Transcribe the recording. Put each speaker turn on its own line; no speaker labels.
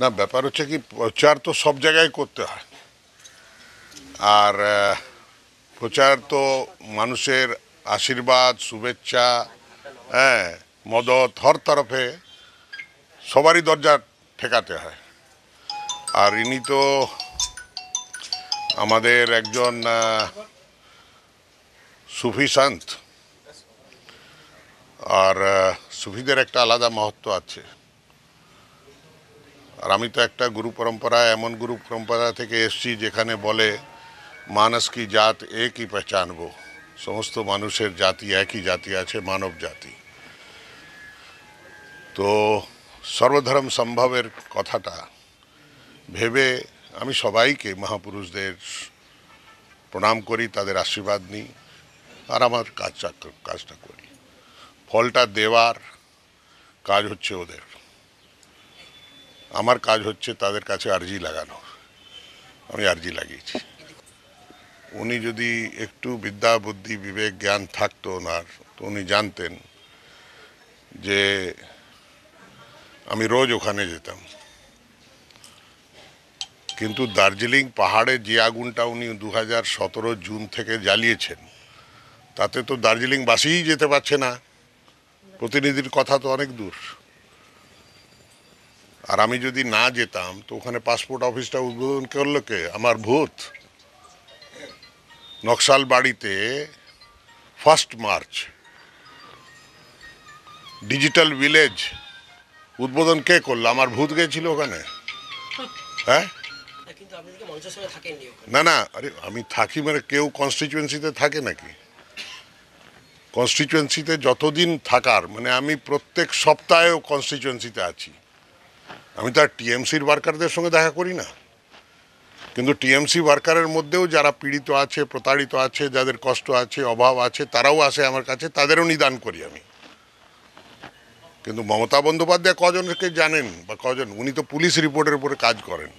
না ব্যাপার হচ্ছে কি প্রচার তো সব জায়গায় করতে হয় আর প্রচার তো মানুষের আশীর্বাদ শুভেচ্ছা হ্যাঁ মদত হর তরফে সবারই দরজা ঠেকাতে হয় আর ইনি তো আমাদের একজন সুফি সান্ত আর সুফিদের একটা আলাদা মহত্ব আছে আর আমি তো একটা গুরু পরম্পরা এমন গুরু পরম্পরা থেকে এসছি যেখানে বলে মানস কি জাত একই পেচানব সমস্ত মানুষের জাতি একই জাতি আছে মানব জাতি তো সর্বধর্ম সম্ভবের কথাটা ভেবে আমি সবাইকে মহাপুরুষদের প্রণাম করি তাদের আশীর্বাদ নিই আর আমার কাজটা কাজটা করি ফলটা দেওয়ার কাজ হচ্ছে ওদের আমার কাজ হচ্ছে তাদের কাছে আর্জি লাগানো আমি আর্জি লাগিয়েছি উনি যদি একটু বিদ্যা বুদ্ধি বিবেক জ্ঞান থাকতো ওনার তো উনি জানতেন যে আমি রোজ ওখানে যেতাম কিন্তু দার্জিলিং পাহাড়ে যে আগুনটা উনি দু হাজার জুন থেকে জ্বালিয়েছেন তাতে তো দার্জিলিংবাসীই যেতে পারছে না প্রতিনিধির কথা তো অনেক দূর আর আমি যদি না যেতাম তো ওখানে পাসপোর্ট অফিসটা উদ্বোধন করলো কে আমার ভূত নকশাল বাড়িতে ফার্স্ট মার্চ ডিজিটাল ভিলেজ উদ্বোধন কে করলো আমার ভূত গেছিল ওখানে হ্যাঁ না না আরে আমি থাকি মানে কেউ কনস্টিটুয়েন্সিতে থাকে নাকি কনস্টিটুয়েন্সিতে যতদিন থাকার মানে আমি প্রত্যেক সপ্তাহেও কনস্টিচুয়েন্সিতে আছি আমি তার টিএমসির ওয়ার্কারদের সঙ্গে দেখা করি না কিন্তু টিএমসি ওয়ার্কারের মধ্যেও যারা পীড়িত আছে প্রতারিত আছে যাদের কষ্ট আছে অভাব আছে তারাও আসে আমার কাছে তাদেরও নিদান করি আমি কিন্তু মমতা বন্দ্যোপাধ্যায় কজনকে জানেন বা কজন উনি তো পুলিশ রিপোর্টের উপরে কাজ করেন